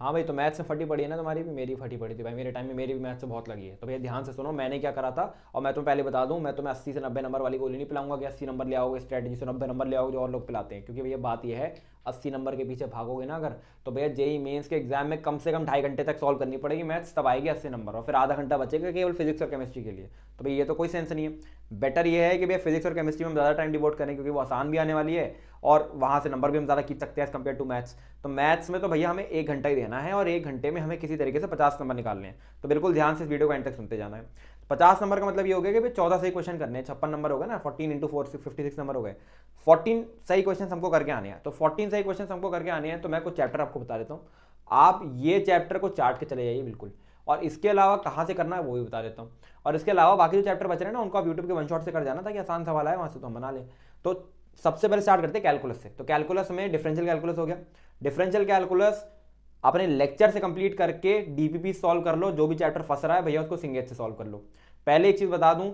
हाँ भाई तो मैथ से फटी पड़ी है ना तुम्हारी भी मेरी फटी पड़ी थी भाई मेरे टाइम में मेरी भी मैथ से बहुत लगी है तो भैया ध्यान से सुनो मैंने क्या करा था और मैं तुम्हें पहले बता दूँ मैं तुम्हें अस्सी से नब्बे नंबर वाली गोली नहीं पिलाऊंगा कि अस्सी नंबर ले आओगे स्ट्रेटी से नब्बे नंबर ले आओगे जो और लोग पिलाते हैं क्योंकि भैया बात यह है अस्सी नंबर के पीछे भागोगे ना अगर तो भैया जेई मेन्स के एग्जाम में कम से कम ढाई घंटे तक सॉल्व करनी पड़ेगी मैथ्स तब आएगी अस्सी नंबर और फिर आधा घंटा बचेगा केवल फिजिक्स और केमिस्ट्री के लिए तो भैया ये तो कोई सेंस नहीं है बेटर ये है कि भैया फिजिक्स और केमिस्ट्री में हम ज़्यादा टाइम डिवोट करें क्योंकि वो आसान भी आने वाली है और वहाँ से नंबर भी हम ज़्यादा खींच सकते हैं एज कम्पेयर टू मैथ्स तो मैथ्स में तो भैया हमें एक घंटा ही देना है और एक घंटे में हमें किसी तरीके से पचास नंबर निकालने हैं तो बिल्कुल ध्यान से इस वीडियो को एंड तक सुनते जाना है पचास नंबर का मतलब ये हो गया कि भाई चौदह सही क्वेश्चन करने छप्पन नंबर होगा ना fourteen into four fifty six number हो गए फोर्टीन सही क्वेश्चन हमको करके आने हैं तो फोर्टीन सही क्वेश्चन हमको करके आने हैं तो मैं कुछ चैप्टर आपको बता देता हूँ आप ये चैप्टर को चार्ट के चले जाइए बिल्कुल और इसके अलावा कहाँ से करना है वो भी बता देता हूँ और इसके अलावा बाकी जो चैप्टर बच रहे हैं ना उनको आप यूट्यूब के वन शॉट से कर जाना ताकि आसान सवाल आए वहाँ से तो हम बना लें तो सबसे पहले स्टार्ट करते हैं कैलकुलस से तो कैलकुलस में डिफरेंशियल कैलकुलस हो गया डिफरेंशियल कैलकुलस अपने लेक्चर से कंप्लीट करके डीपीपी सॉल्व कर लो जो भी चैप्टर फंस रहा है भैया उसको सिंगेज से सॉल्व कर लो पहले एक चीज़ बता दूं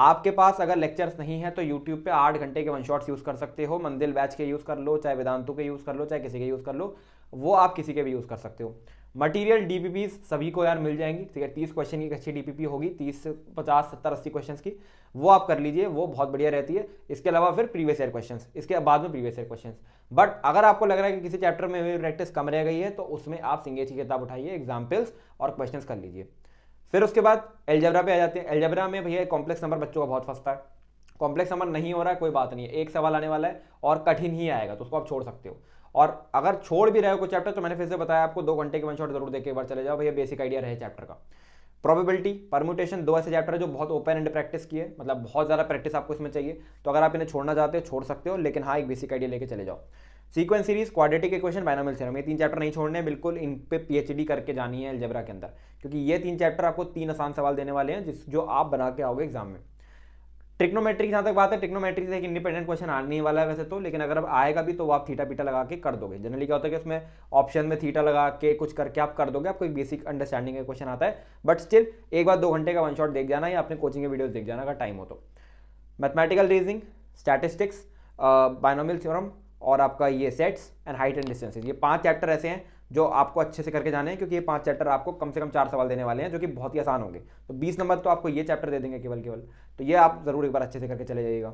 आपके पास अगर लेक्चर्स नहीं है तो यूट्यूब पे आठ घंटे के वन शॉट्स यूज़ कर सकते हो मंदिर बैच के यूज़ कर लो चाहे वेदांतों के यूज़ कर लो चाहे किसी के यूज़ कर लो वो आप किसी के भी यूज़ कर सकते हो मटेरियल डीपीपी सभी को यार मिल जाएंगी ठीक है तीस क्वेश्चन की अच्छी डीपीपी होगी तीस पचास सत्तर अस्सी क्वेश्चन की वो आप कर लीजिए वो बहुत बढ़िया रहती है इसके अलावा फिर प्रीवियस ईयर क्वेश्चन इसके बाद में प्रीवियस ईयर क्वेश्चन बट अगर आपको लग रहा है कि किसी चैप्टर में प्रैक्टिस कम रह गई है तो उसमें आप सिंगेची किताब उठाइए एग्जाम्पल्स और क्वेश्चन कर लीजिए फिर उसके बाद एल्जबरा पे आ जाते हैं एल्जबरा में भैया कॉम्प्लेक्स नंबर बच्चों का बहुत फंसता है कॉम्प्लेक्स नंबर नहीं हो रहा है कोई बात नहीं है एक सवाल आने वाला है और कठिन ही आएगा तो उसको आप छोड़ सकते हो और अगर छोड़ भी रहे हो कोई चैप्टर तो मैंने फिर से बताया आपको दो घंटे के वन शॉट जरूर देख के एक बार चले जाओ भैया बेसिक आइडिया रहे चैप्टर का प्रोबेबिलिटी परम्यूटेशन दो ऐसे चैप्टर है जो बहुत ओपन एंड प्रैक्टिस की है मतलब बहुत ज़्यादा प्रैक्टिस आपको इसमें चाहिए तो अगर आप इन्हें छोड़ना चाहते हो छोड़ सकते हो लेकिन हाँ एक बेसिक आइडिया लेके चले जाओ sequence series quadratic equation binomial theorem ये तीन चैप्टर नहीं छोड़ने बिल्कुल इन पे पीएचडी करके जानी है एल्जेब्रा के अंदर क्योंकि ये तीन चैप्टर आपको तीन आसान सवाल देने वाले हैं जिस जो आप बना के आओगे एग्जाम में ट्रिक्नोमेट्री जहाँ तक बात है ट्रिक्नोमेट्री से एक इंडिपेंडेंट क्वेश्चन आने वाला है वैसे तो लेकिन अगर अब आएगा भी तो आप थीटा पीटा लगा के कर दोगे जनरली क्या होता है कि उसमें ऑप्शन में थीटा लगा के कुछ करके आप कर दोगे आपको एक बेसिक अंडरस्टैंडिंग का क्वेश्चन आता है बट स्टिल एक बार दो घंटे का वन शॉट देख जाना या अपने कोचिंग के वीडियोज देख जाना अगर टाइम हो तो mathematical reasoning statistics binomial theorem और आपका ये sets and height and distances ये पांच चैप्टर ऐसे हैं जो आपको अच्छे से करके जाने हैं क्योंकि ये पांच चैप्टर आपको कम से कम चार सवाल देने वाले हैं जो कि बहुत ही आसान होंगे तो बीस नंबर तो आपको ये चैप्टर दे देंगे केवल केवल तो ये आप ज़रूर एक बार अच्छे से करके चले जाइएगा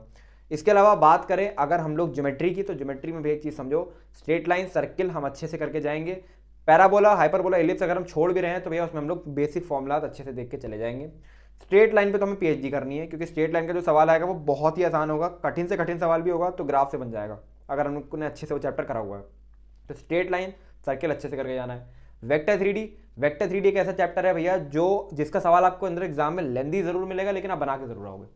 इसके अलावा बात करें अगर हम लोग ज्योमेट्री की तो ज्योमेट्री में भी एक चीज़ समझो स्ट्रेट लाइन सर्किल हम अच्छे से करके जाएंगे पैराबोला हाइपरबोला एलिप्स अगर हम छोड़ भी रहे हैं तो भैया उसमें हम लोग बेसिक फॉर्मूलाज अच्छे से देख के चले जाएंगे स्ट्रेट लाइन पे तो हमें पीएचडी करनी है क्योंकि स्ट्रेट लाइन का जो सवाल आएगा वो बहुत ही आसान होगा कठिन से कठिन सवाल भी होगा तो ग्राफ से बन जाएगा अगर हम लोग ने अच्छे से वो चैप्टर करा हुआ है तो स्ट्रेट लाइन सर्किल अच्छे से करके जाना है vector three D vector three एक ऐसा चैप्टर है भैया जो जिसका सवाल आपको अंदर एग्जाम में लेंदी जरूर मिलेगा लेकिन आप बना के जरूर आओगे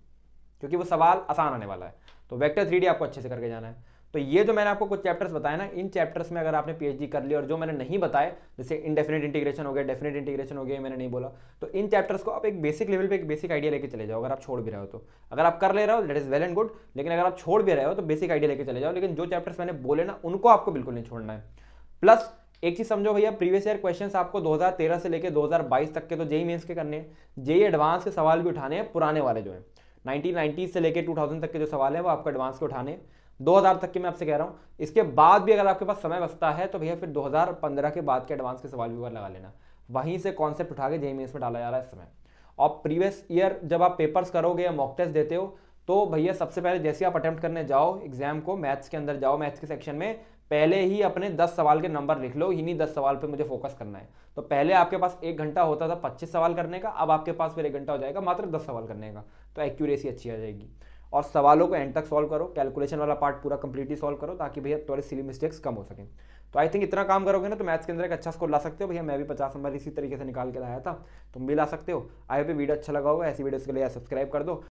क्योंकि वो सवाल आसान आने वाला है तो वेक्टर थ्री आपको अच्छे से करके जाना है तो ये जो मैंने आपको कुछ चैप्टर्स बताए ना इन चैप्टर्स में अगर आपने पीएचडी कर लिया और जो मैंने नहीं बताए जैसे इनडेफिनेट इंटीग्रेशन हो गया डेफिनेट इंटीग्रेशन हो गया मैंने नहीं बोला तो इन चैप्टर्स को आप एक बेसिक लेवल पे एक बेसिक आइडिया लेके चले जाओ अगर आप छोड़ भी रहे हो तो अगर आप कर ले रहे हो that is well and good लेकिन अगर आप छोड़ भी रहे हो तो बेसिक आइडिया लेके चले जाओ लेकिन जो चैप्टर्स मैंने बोले ना उनको आपको बिल्कुल नहीं छोड़ना है प्लस एक चीज समझो भैया प्रीवियस ईयर क्वेश्चंस आपको 2013 से लेके 2022 तक के तो जेई मेंस के करने हैं जेई एडवांस के सवाल भी उठाने हैं पुराने वाले जो हैं 1990 से लेके 2000 तक के जो सवाल हैं वो आपको एडवांस के उठाने हैं 2000 तक के मैं आपसे कह रहा हूँ इसके बाद भी अगर आपके पास समय बचता है तो भैया फिर दो के बाद के एडवांस के सवाल भी लगा लेना वहीं से कॉन्सेप्ट उठा के जेई मेन्स में डाला जा रहा है इस समय और प्रीवियस ईयर जब आप पेपर्स करोगे या मॉक टेस्ट देते हो तो भैया सबसे पहले जैसे आप अटैम्प्ट करने जाओ एग्जाम को मैथ्स के अंदर जाओ मैथ्स के सेक्शन में पहले ही अपने 10 सवाल के नंबर लिख लो इन्हीं 10 सवाल पे मुझे फोकस करना है तो पहले आपके पास एक घंटा होता था 25 सवाल करने का अब आपके पास फिर एक घंटा हो जाएगा मात्र 10 सवाल करने का तो एक्यूरेसी अच्छी आ जाएगी और सवालों को एंड तक सॉल्व करो कैलकुलेशन वाला पार्ट पूरा कंप्लीटली सॉल्व करो ताकि भैया थोड़े सिली मिस्टेक्स कम हो सकें तो आई थिंक इतना काम करोगे ना तो मैथ्स के अंदर एक अच्छा स्कोर ला सकते हो भैया मैं भी पचास नंबर इसी तरीके से निकाल के लाया था तुम भी ला सकते हो आई होप वीडियो अच्छा लगा होगा ऐसी वीडियोज के लिए सब्सक्राइब कर दो